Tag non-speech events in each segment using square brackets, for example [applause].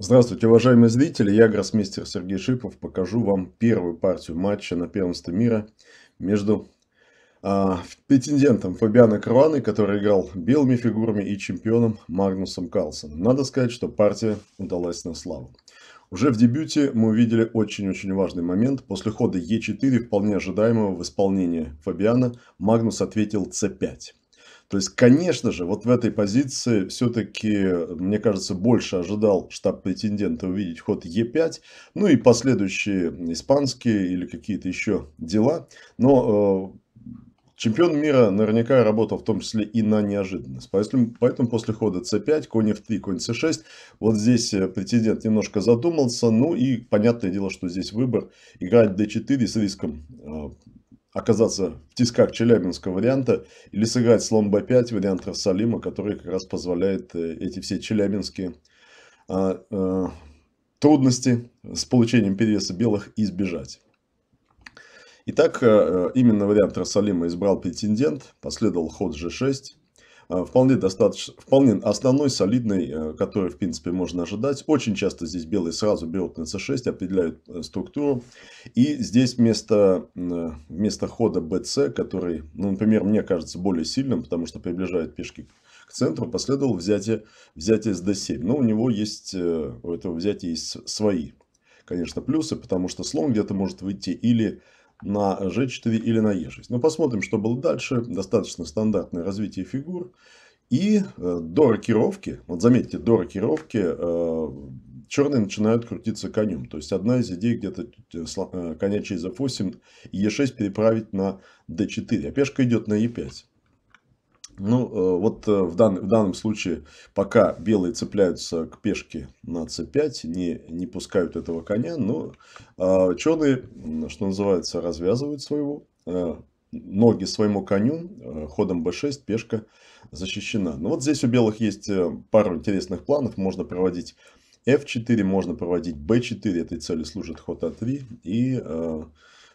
Здравствуйте, уважаемые зрители! Я гроссмейстер Сергей Шипов. Покажу вам первую партию матча на первенство мира между а, претендентом Фабиано Круаной, который играл белыми фигурами, и чемпионом Магнусом Карлсоном. Надо сказать, что партия удалась на славу. Уже в дебюте мы увидели очень-очень важный момент. После хода Е4, вполне ожидаемого в исполнении Фабиана, Магнус ответил c 5 то есть, конечно же, вот в этой позиции все-таки, мне кажется, больше ожидал штаб претендента увидеть ход Е5, ну и последующие испанские или какие-то еще дела. Но э, чемпион мира наверняка работал в том числе и на неожиданность. Поэтому, поэтому после хода c5, конь f3, конь c6, вот здесь э, претендент немножко задумался. Ну и понятное дело, что здесь выбор играть d4 с риском э, оказаться в тисках челябинского варианта или сыграть слон b5 вариант Рассалима, который как раз позволяет э, эти все челябинские а, а, трудности с получением перевеса белых избежать. Итак, э, именно вариант Рассалима избрал претендент, последовал ход g6, а, вполне достаточно, вполне основной, солидный, э, который, в принципе, можно ожидать. Очень часто здесь белые сразу берут на c6, определяют э, структуру. И здесь вместо, э, вместо хода bc, который, ну, например, мне кажется более сильным, потому что приближает пешки к центру, последовал взятие, взятие с d7. Но у него есть, у этого взятия есть свои, конечно, плюсы, потому что слон где-то может выйти или на g4 или на e6. Но посмотрим, что было дальше. Достаточно стандартное развитие фигур. И э, до рокировки, вот заметьте, до рокировки э, черные начинают крутиться конем. То есть одна из идей где-то коня через f8 e6 переправить на d4. А пешка идет на e5. Ну, э, вот э, в, дан, в данном случае, пока белые цепляются к пешке на c5, не, не пускают этого коня, но э, а, черные, что называется, развязывают своего, э, ноги своему коню, э, ходом b6 пешка защищена. Ну, вот здесь у белых есть пару интересных планов, можно проводить f4, можно проводить b4, этой цели служит ход a3 а и... Э,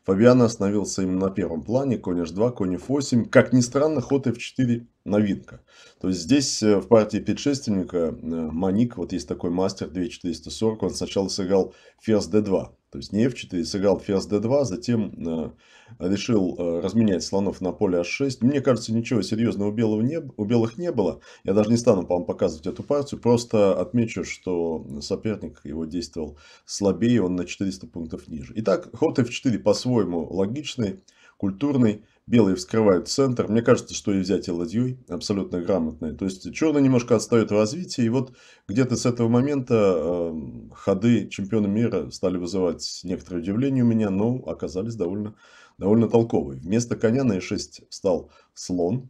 Фабиано остановился именно на первом плане, конь h2, конь f8. Как ни странно, ход f4 новинка. То есть здесь э, в партии предшественника э, Маник, вот есть такой мастер 2440, он сначала сыграл ферзь d2. То есть не f4 сыграл ферзь d2, затем э, решил э, разменять слонов на поле h6. Мне кажется, ничего серьезного у, белого не, у белых не было. Я даже не стану вам показывать эту партию. Просто отмечу, что соперник его действовал слабее, он на 400 пунктов ниже. Итак, ход f4 по-своему логичный культурный. Белые вскрывают центр. Мне кажется, что и взятие ладьей абсолютно грамотное. То есть черный немножко отстают в развитии. И вот где-то с этого момента э, ходы чемпиона мира стали вызывать некоторое удивление у меня, но оказались довольно, довольно толковые. Вместо коня на e6 стал слон.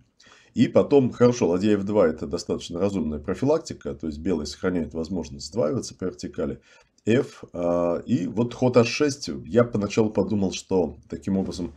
И потом, хорошо, ладья f2 это достаточно разумная профилактика, то есть белые сохраняют возможность сдваиваться по вертикали. F, а, и вот ход h6, я поначалу подумал, что таким образом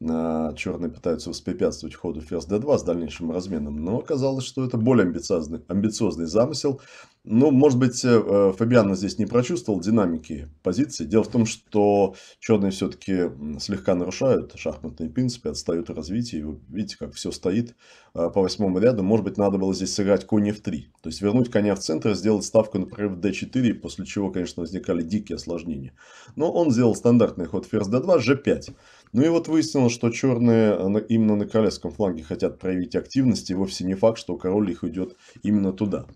черные пытаются воспрепятствовать ходу ферзь d2 с дальнейшим разменом, но оказалось, что это более амбициозный, амбициозный замысел. Ну, может быть, э, Фабиано здесь не прочувствовал динамики позиции. Дело в том, что черные все-таки слегка нарушают шахматные принципы, отстают в развитии. Вы видите, как все стоит э, по восьмому ряду. Может быть, надо было здесь сыграть конь f3. То есть, вернуть коня в центр, сделать ставку, на в d4, после чего, конечно, возникали дикие осложнения. Но он сделал стандартный ход ферзь d2, g5. Ну и вот выяснилось, что черные э, именно на королевском фланге хотят проявить активность, и вовсе не факт, что король их идет именно туда.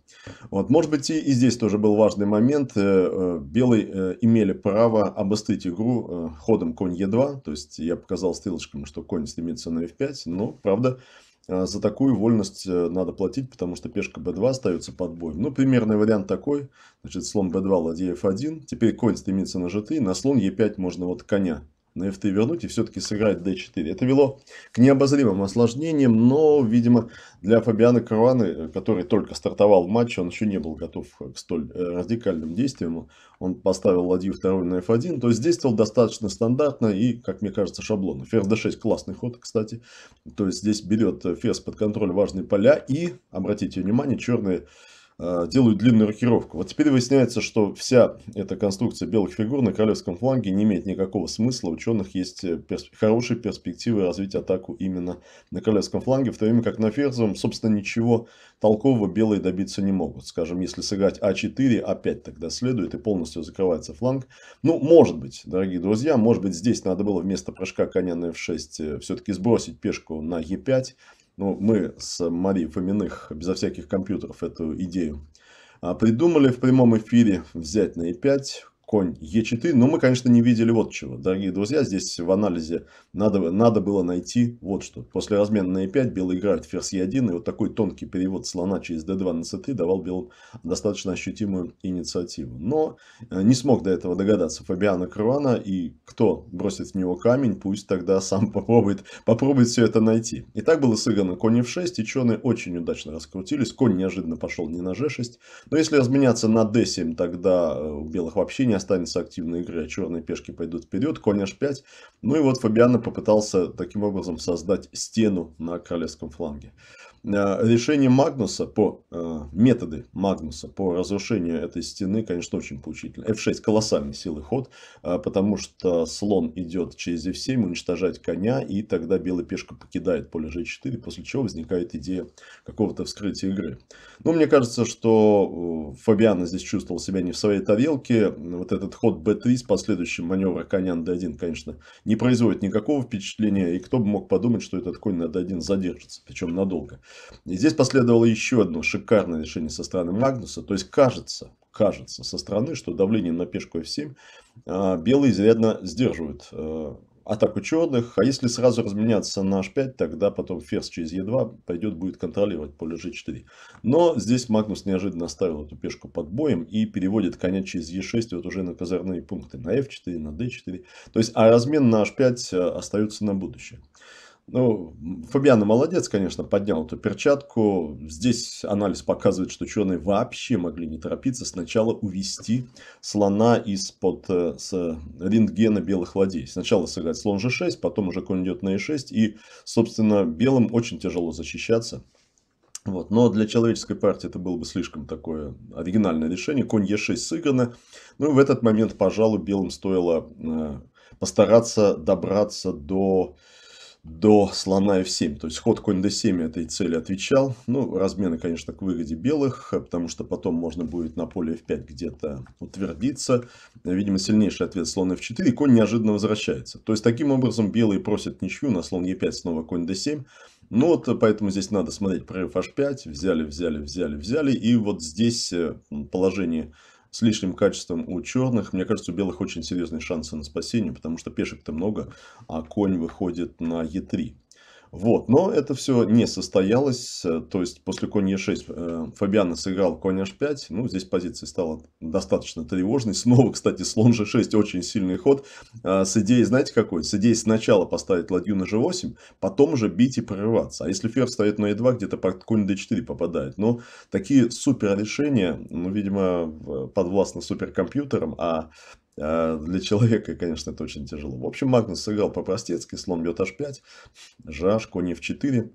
Вот, может быть, и, и здесь тоже был важный момент. Э, э, Белые имели право обострить игру ходом конь Е2, то есть я показал стрелочками, что конь стремится на F5, но, правда, за такую вольность надо платить, потому что пешка b2 остается под боем. Ну, примерный вариант такой. Значит, слон b2, ладья f1. Теперь конь стремится на g3. На слон e5 можно вот коня на f вернуть и все-таки сыграть d4. Это вело к необозримым осложнениям, но, видимо, для Фабиана Каруаны, который только стартовал в матче, он еще не был готов к столь э, радикальным действиям. Он поставил ладью второй на f1, то есть действовал достаточно стандартно и, как мне кажется, шаблонно. Ферзь d6 классный ход, кстати. То есть здесь берет ферзь под контроль важные поля и, обратите внимание, черные Э, делают длинную рокировку. Вот теперь выясняется, что вся эта конструкция белых фигур на королевском фланге не имеет никакого смысла. У ученых есть э, перс хорошие перспективы развить атаку именно на королевском фланге, в то время как на ферзовом, собственно, ничего толкового белые добиться не могут. Скажем, если сыграть А4, опять тогда следует и полностью закрывается фланг. Ну, может быть, дорогие друзья, может быть, здесь надо было вместо прыжка коня на F6 э, все-таки сбросить пешку на Е5, ну, мы с Марией Фоминых безо всяких компьютеров эту идею а, придумали в прямом эфире взять на E5, конь Е4. Но мы, конечно, не видели вот чего. Дорогие друзья, здесь в анализе надо, надо было найти вот что. После размена на Е5 белый играет ферзь Е1. И вот такой тонкий перевод слона через d2 на c3 давал белым достаточно ощутимую инициативу. Но э, не смог до этого догадаться Фабиана Круана. И кто бросит в него камень, пусть тогда [laughs] сам попробует, попробует все это найти. И так было сыграно конь в 6 И черные очень удачно раскрутились. Конь неожиданно пошел не на G6. Но если разменяться на D7, тогда э, у белых вообще не останется активной игры, а черные пешки пойдут вперед, конь h5. Ну и вот Фабиано попытался таким образом создать стену на королевском фланге. Э, решение Магнуса по э, методы Магнуса по разрушению этой стены, конечно, очень поучительно. F6 колоссальный силы ход, э, потому что слон идет через F7, уничтожать коня, и тогда белая пешка покидает поле G4, после чего возникает идея какого-то вскрытия игры. Но ну, мне кажется, что Фабиано здесь чувствовал себя не в своей тарелке. Вот этот ход B3 с последующим маневром коня на D1, конечно, не производит никакого впечатления, и кто бы мог подумать, что этот конь на D1 задержится, причем надолго. И здесь последовало еще одно шикарное решение со стороны Магнуса. То есть кажется, кажется со стороны, что давление на пешку f7 а, белые изрядно сдерживают э, атаку черных. А если сразу разменяться на h5, тогда потом ферзь через e2 пойдет, будет контролировать поле g4. Но здесь Магнус неожиданно ставил эту пешку под боем и переводит коня через e6 вот уже на казарные пункты. На f4, на d4. То есть, а размен на h5 э, остается на будущее. Ну, Фабиано молодец, конечно, поднял эту перчатку. Здесь анализ показывает, что ученые вообще могли не торопиться сначала увести слона из-под э, э, рентгена белых ладей. Сначала сыграть слон g6, потом уже конь идет на e6. И, собственно, белым очень тяжело защищаться. Вот. Но для человеческой партии это было бы слишком такое оригинальное решение. Конь e6 сыграно. Ну, в этот момент, пожалуй, белым стоило э, постараться добраться до до слона f7. То есть ход конь d7 этой цели отвечал. Ну, размены, конечно, к выгоде белых, потому что потом можно будет на поле f5 где-то утвердиться. Видимо, сильнейший ответ слон f4, и конь неожиданно возвращается. То есть, таким образом, белые просят ничью на слон e5, снова конь d7. Ну вот, поэтому здесь надо смотреть прорыв h5, взяли, взяли, взяли, взяли. И вот здесь э, положение с лишним качеством у черных. Мне кажется, у белых очень серьезные шансы на спасение, потому что пешек-то много, а конь выходит на Е3. Вот, но это все не состоялось, э, то есть после конь Е6 э, Фабиано сыграл конь H5, ну здесь позиция стала достаточно тревожной, снова, кстати, слон G6, очень сильный ход, а, с идеей, знаете какой, с идеей сначала поставить ладью на G8, потом уже бить и прорываться, а если ферзь стоит на E2, где-то под конь D4 попадает, но такие супер решения, ну, видимо, подвластны суперкомпьютерам, а а, для человека, конечно, это очень тяжело. В общем, Магнус сыграл по-простецки, слон бьет h5, жаш, конь f4.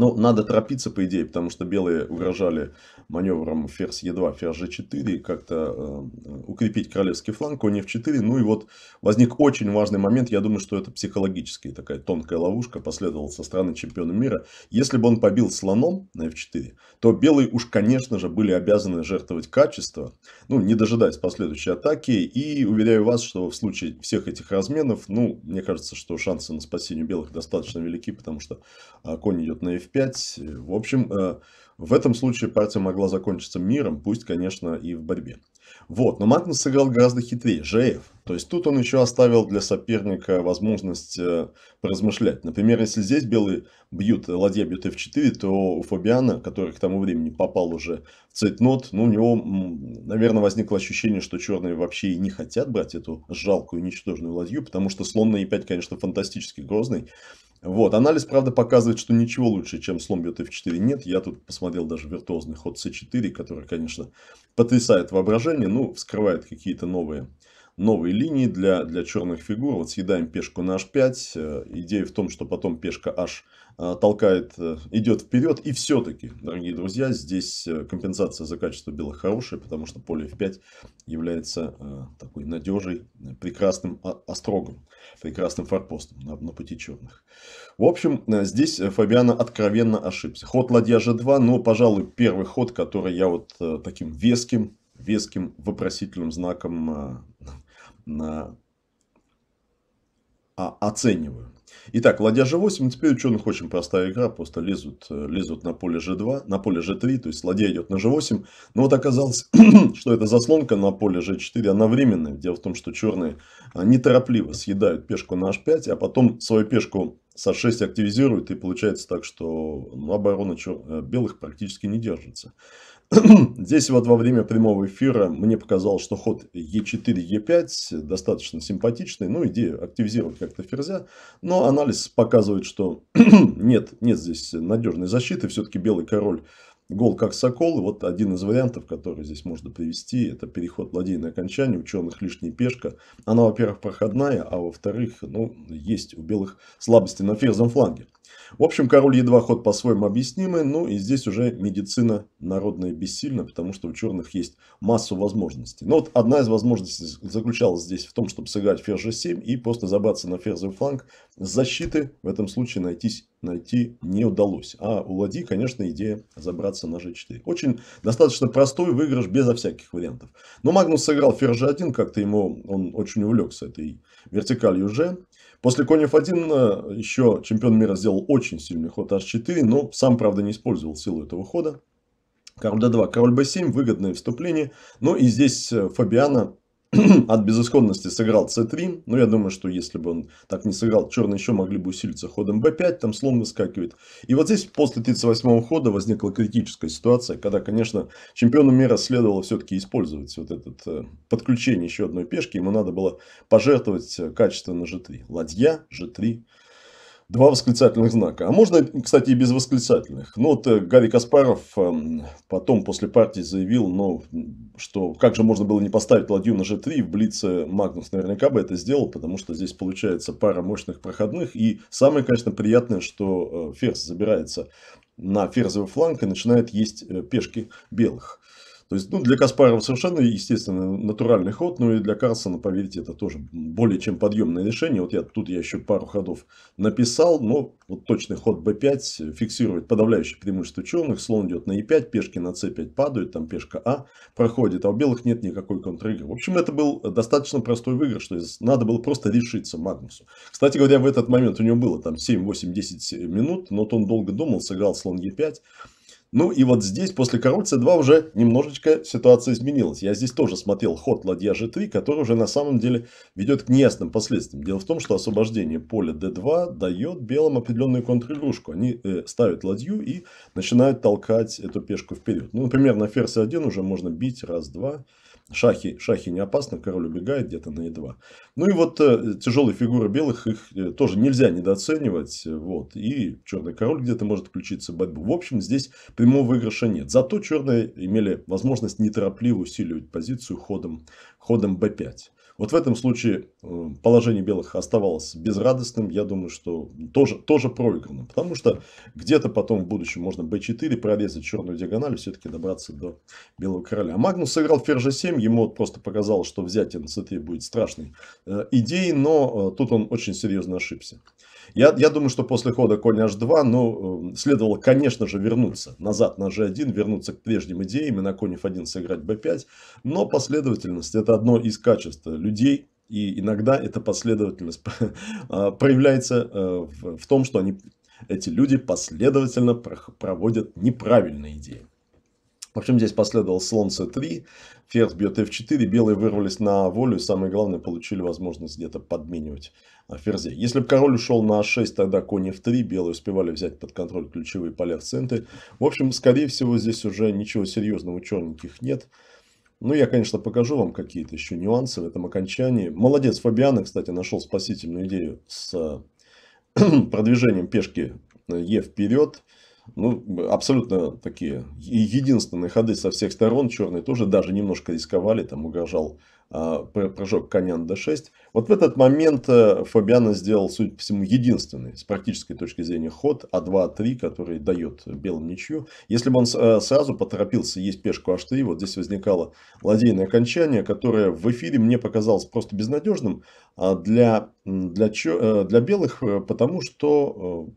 Ну, надо торопиться, по идее, потому что белые угрожали маневром ферзь Е2, ферзь Ж4, как-то э, укрепить королевский фланг, конь F4. Ну и вот возник очень важный момент, я думаю, что это психологическая такая тонкая ловушка, последовала со стороны чемпиона мира. Если бы он побил слоном на F4, то белые уж, конечно же, были обязаны жертвовать качество, ну, не дожидаясь последующей атаки. И уверяю вас, что в случае всех этих разменов, ну, мне кажется, что шансы на спасение белых достаточно велики, потому что э, конь идет на f F5. Э, в общем, э, в этом случае партия могла закончиться миром, пусть, конечно, и в борьбе. Вот, но Магнус сыграл гораздо хитрее, ЖФ. То есть тут он еще оставил для соперника возможность э, поразмышлять. Например, если здесь белые бьют, э, ладья бьет f4, то у Фабиана, который к тому времени попал уже в цейтнот, ну, у него, наверное, возникло ощущение, что черные вообще и не хотят брать эту жалкую, ничтожную ладью, потому что слон на e5, конечно, фантастически грозный. Вот, анализ, правда, показывает, что ничего лучше, чем слом бьет f4 нет. Я тут посмотрел даже виртуозный ход c4, который, конечно, потрясает воображение, ну, вскрывает какие-то новые новые линии для, для черных фигур. Вот съедаем пешку на h5. Э, идея в том, что потом пешка h э, толкает, э, идет вперед. И все-таки, дорогие друзья, здесь компенсация за качество белых хорошая, потому что поле f5 является такой надежей, прекрасным а, острогом, прекрасным форпостом на, на пути черных. В общем, здесь Фабиана откровенно ошибся. Ход ладья g2, но, пожалуй, первый ход, который я вот таким веским, веским вопросительным знаком а, оцениваю. Итак, ладья g8, теперь ученых очень простая игра, просто лезут, э, лезут на поле g2, на поле g3, то есть ладья идет на g8, но вот оказалось, [clears throat] что эта заслонка на поле g4, она временная, дело в том, что черные э, неторопливо съедают пешку на h5, а потом свою пешку с h6 активизируют, и получается так, что ну, оборона чер... Э, белых практически не держится. [clears throat] Здесь вот во время прямого эфира мне показалось, что ход Е4, Е5 достаточно симпатичный. Ну, идея активизировать как-то ферзя. Но анализ показывает, что [clears throat] нет, нет здесь надежной защиты. Все-таки белый король гол как сокол. И вот один из вариантов, который здесь можно привести, это переход ладей на окончания. Ученых лишняя пешка. Она, во-первых, проходная, а во-вторых, ну, есть у белых слабости на ферзом фланге. В общем, король едва ход по-своему объяснимый, ну и здесь уже медицина народная бессильна, потому что у черных есть массу возможностей. Но ну вот одна из возможностей заключалась здесь в том, чтобы сыграть ферзь g7 и просто забраться на ферзовый фланг с защиты, в этом случае найтись найти не удалось. А у ладьи, конечно, идея забраться на g4. Очень достаточно простой выигрыш, безо всяких вариантов. Но Магнус сыграл ферзь g1, как-то ему он очень увлекся этой вертикалью g. После конь f1 э, еще чемпион мира сделал очень сильный ход h4, но сам, правда, не использовал силу этого хода. Король d2, король b7, выгодное вступление. Ну и здесь э, Фабиана [clears throat] от безысходности сыграл c3. Но ну, я думаю, что если бы он так не сыграл, черные еще могли бы усилиться ходом b5, там слон выскакивает. И вот здесь после 38 хода возникла критическая ситуация, когда, конечно, чемпиону мира следовало все-таки использовать вот это э, подключение еще одной пешки. Ему надо было пожертвовать э, качественно g3. Ладья, g3. Два восклицательных знака. А можно, кстати, и без восклицательных. Ну, вот э, Гарри Каспаров эм, потом после партии заявил, ну, что как же можно было не поставить ладью на G3. В Блице Магнус наверняка бы это сделал, потому что здесь получается пара мощных проходных. И самое, конечно, приятное, что э, ферзь забирается на ферзовый фланг и начинает есть э, пешки белых. То есть, ну, для Каспарова совершенно, естественно, натуральный ход, но и для Карсона, поверьте, это тоже более чем подъемное решение. Вот я тут я еще пару ходов написал, но вот точный ход b5 фиксирует подавляющее преимущество черных, слон идет на e5, пешки на c5 падают, там пешка а проходит, а у белых нет никакой контр-игры. В общем, это был достаточно простой выигрыш, то есть надо было просто решиться Магнусу. Кстати говоря, в этот момент у него было там 7, 8, 10 минут, но вот он долго думал, сыграл слон e5, ну и вот здесь после король c2 уже немножечко ситуация изменилась. Я здесь тоже смотрел ход ладья g3, который уже на самом деле ведет к неясным последствиям. Дело в том, что освобождение поля d2 дает белым определенную контр Они э, ставят ладью и начинают толкать эту пешку вперед. Ну, например, на ферзь 1 уже можно бить раз-два. Шахи, шахи не опасно, король убегает где-то на е 2 Ну и вот э, тяжелые фигуры белых, их э, тоже нельзя недооценивать. Э, вот. И черный король где-то может включиться в борьбу. В общем, здесь прямого выигрыша нет. Зато черные имели возможность неторопливо усиливать позицию ходом, ходом b5. Вот в этом случае э, положение белых оставалось безрадостным, я думаю, что тоже, тоже проигранным. Потому что где-то потом в будущем можно b4 прорезать черную диагональ и все-таки добраться до белого короля. А Магнус сыграл ферзь 7 ему вот просто показалось, что взятие на c3 будет страшной э, идеей, но э, тут он очень серьезно ошибся. Я, я думаю, что после хода конь h2, ну, следовало, конечно же, вернуться назад на g1, вернуться к прежним идеям и на конь f1 сыграть b5. Но последовательность это одно из качеств людей людей, и иногда эта последовательность [laughs] а, проявляется э, в том, что они, эти люди последовательно проводят неправильные идеи. В общем, здесь последовал слон c3, ферзь бьет f4, белые вырвались на волю и, самое главное, получили возможность где-то подменивать а, ферзей. Если бы король ушел на a6, тогда конь f3, белые успевали взять под контроль ключевые поля в центре. В общем, скорее всего, здесь уже ничего серьезного у черненьких нет. Ну, я, конечно, покажу вам какие-то еще нюансы в этом окончании. Молодец Фабиана, кстати, нашел спасительную идею с [clears throat] продвижением пешки э, Е вперед. Ну, абсолютно такие единственные ходы со всех сторон. Черные тоже даже немножко рисковали. Там угрожал а, прыжок коня на d6. Вот в этот момент э, Фабиано сделал, судя по всему, единственный с практической точки зрения ход А2-3, который дает белым ничью. Если бы он э, сразу поторопился есть пешку h3, вот здесь возникало ладейное окончание, которое в эфире мне показалось просто безнадежным а для, для, э, для белых, потому что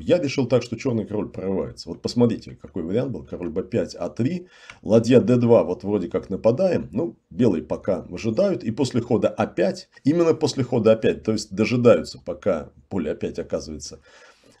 я решил так, что черный король прорывается. Вот посмотрите, какой вариант был. Король b5, а 3 ладья d2, вот вроде как нападаем. Ну, белые пока выжидают. И после хода a5, а именно после хода a5, а то есть дожидаются, пока поле 5 а оказывается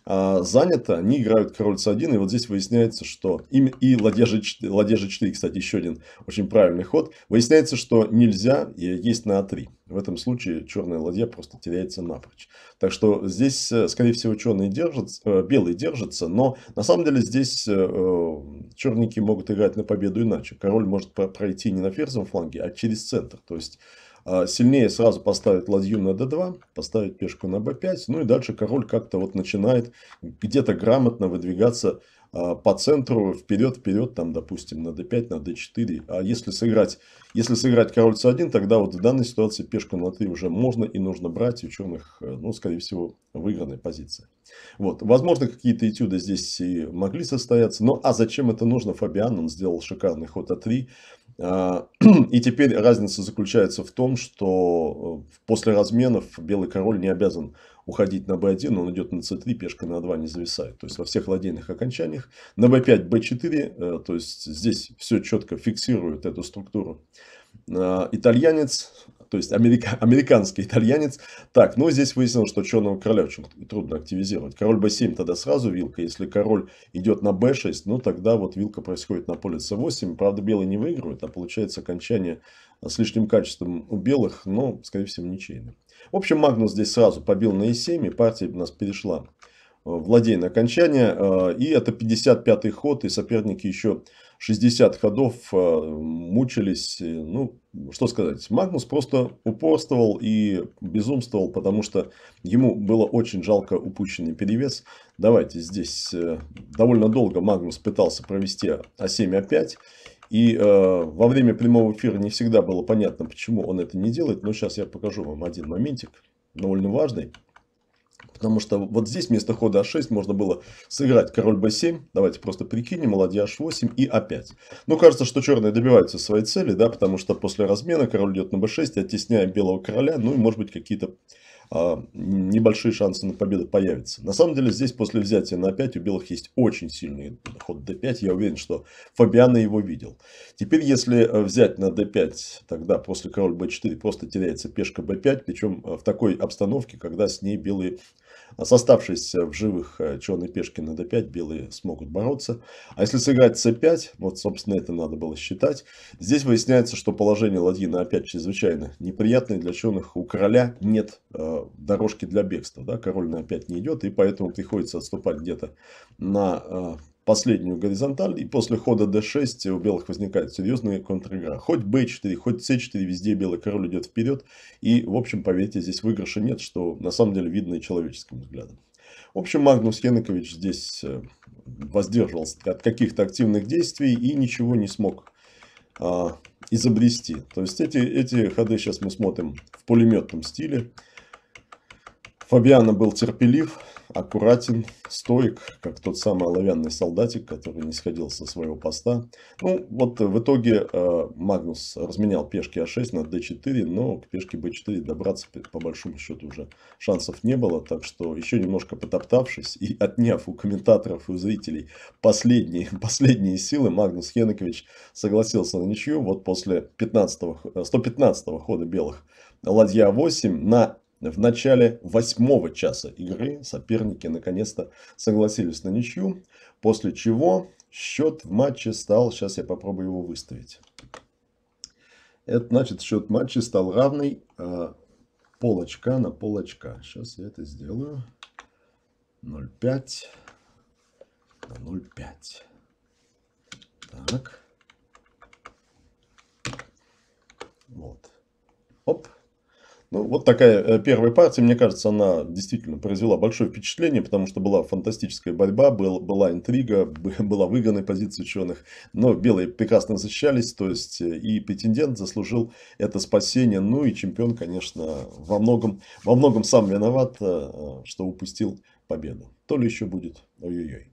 а, занято, они играют король c1, и вот здесь выясняется, что... И, и ладья, g4, кстати, еще один очень правильный ход. Выясняется, что нельзя есть на a3. В этом случае черная ладья просто теряется напрочь. Так что здесь, э, скорее всего, черные держатся, э, белые держатся, но на самом деле здесь э, черники могут играть на победу иначе. Король может пройти не на ферзовом фланге, а через центр. То есть а, сильнее сразу поставить ладью на d2, поставить пешку на b5. Ну и дальше король как-то вот начинает где-то грамотно выдвигаться а, по центру вперед-вперед, там, допустим, на d5, на d4. А если сыграть, если сыграть король c1, тогда вот в данной ситуации пешку на 3 уже можно и нужно брать. и ученых, э, ну, скорее всего, выигранная позиции. Вот. Возможно, какие-то этюды здесь и могли состояться. Но а зачем это нужно? Фабиан, он сделал шикарный ход а3. А, [clears throat] и теперь разница заключается в том, что э, после разменов белый король не обязан уходить на b1, он идет на c3, пешка на 2 не зависает. То есть во всех ладейных окончаниях. На b5, b4, э, то есть здесь все четко фиксирует эту структуру. А, итальянец то есть америка, [laughs] американский итальянец. Так, ну здесь выяснилось, что черного короля очень трудно активизировать. Король b7 тогда сразу вилка, если король идет на b6, ну тогда вот вилка происходит на поле c8. Правда, белые не выигрывают, а получается окончание с лишним качеством у белых, но, скорее всего, ничейно. В общем, Магнус здесь сразу побил на e7, и партия у нас перешла э, владение окончания. Э, и это 55-й ход, и соперники еще 60 ходов э, мучились. Э, ну, что сказать, Магнус просто упорствовал и безумствовал, потому что ему было очень жалко упущенный перевес. Давайте, здесь э, довольно долго Магнус пытался провести А7, А5. И э, во время прямого эфира не всегда было понятно, почему он это не делает. Но сейчас я покажу вам один моментик, довольно важный. Потому что вот здесь вместо хода А6 можно было сыграть король б 7 Давайте просто прикинем, ладья h8 и А5. Ну, кажется, что черные добиваются своей цели, да, потому что после размена король идет на б 6 оттесняем белого короля, ну и, может быть, какие-то а, небольшие шансы на победу появятся. На самом деле, здесь после взятия на 5 а у белых есть очень сильный ход d5. Я уверен, что Фабиано его видел. Теперь, если э, взять на d5, тогда после король b4 просто теряется пешка b5. Причем э, в такой обстановке, когда с ней белые с оставшейся в живых э, черной пешки на d5 белые смогут бороться. А если сыграть c5, вот собственно это надо было считать, здесь выясняется, что положение ладьи на f5 чрезвычайно неприятное для черных. У короля нет э, дорожки для бегства, да? король на 5 не идет, и поэтому приходится отступать где-то на э, последнюю горизонталь, и после хода d6 у белых возникает серьезная контр-игра. Хоть b4, хоть c4, везде белый король идет вперед, и, в общем, поверьте, здесь выигрыша нет, что на самом деле видно и человеческим взглядом. В общем, Магнус Хенекович здесь э, воздерживался от каких-то активных действий и ничего не смог а, изобрести. То есть эти, эти ходы сейчас мы смотрим в пулеметном стиле. Фабиано был терпелив, аккуратен, стоек, как тот самый оловянный солдатик, который не сходил со своего поста. Ну, вот в итоге э, Магнус разменял пешки А6 на d4, но к пешке b4 добраться по большому счету уже шансов не было. Так что еще немножко потоптавшись и отняв у комментаторов и у зрителей последние, [laughs] последние силы, Магнус Хенекович согласился на ничью. Вот после 15 115 э, хода белых ладья 8 на в начале восьмого часа игры соперники наконец-то согласились на ничью, после чего счет в матче стал, сейчас я попробую его выставить. Это значит, счет в матче стал равный э, полочка на полочка. Сейчас я это сделаю. 0,5 на 0,5. Так. Вот. Оп. Ну, вот такая э, первая партия, мне кажется, она действительно произвела большое впечатление, потому что была фантастическая борьба, был, была интрига, [laughs] была выгодная позиция ученых, но белые прекрасно защищались, то есть э, и претендент заслужил это спасение, ну и чемпион, конечно, во многом, во многом сам виноват, э, что упустил победу. То ли еще будет, ой-ой-ой.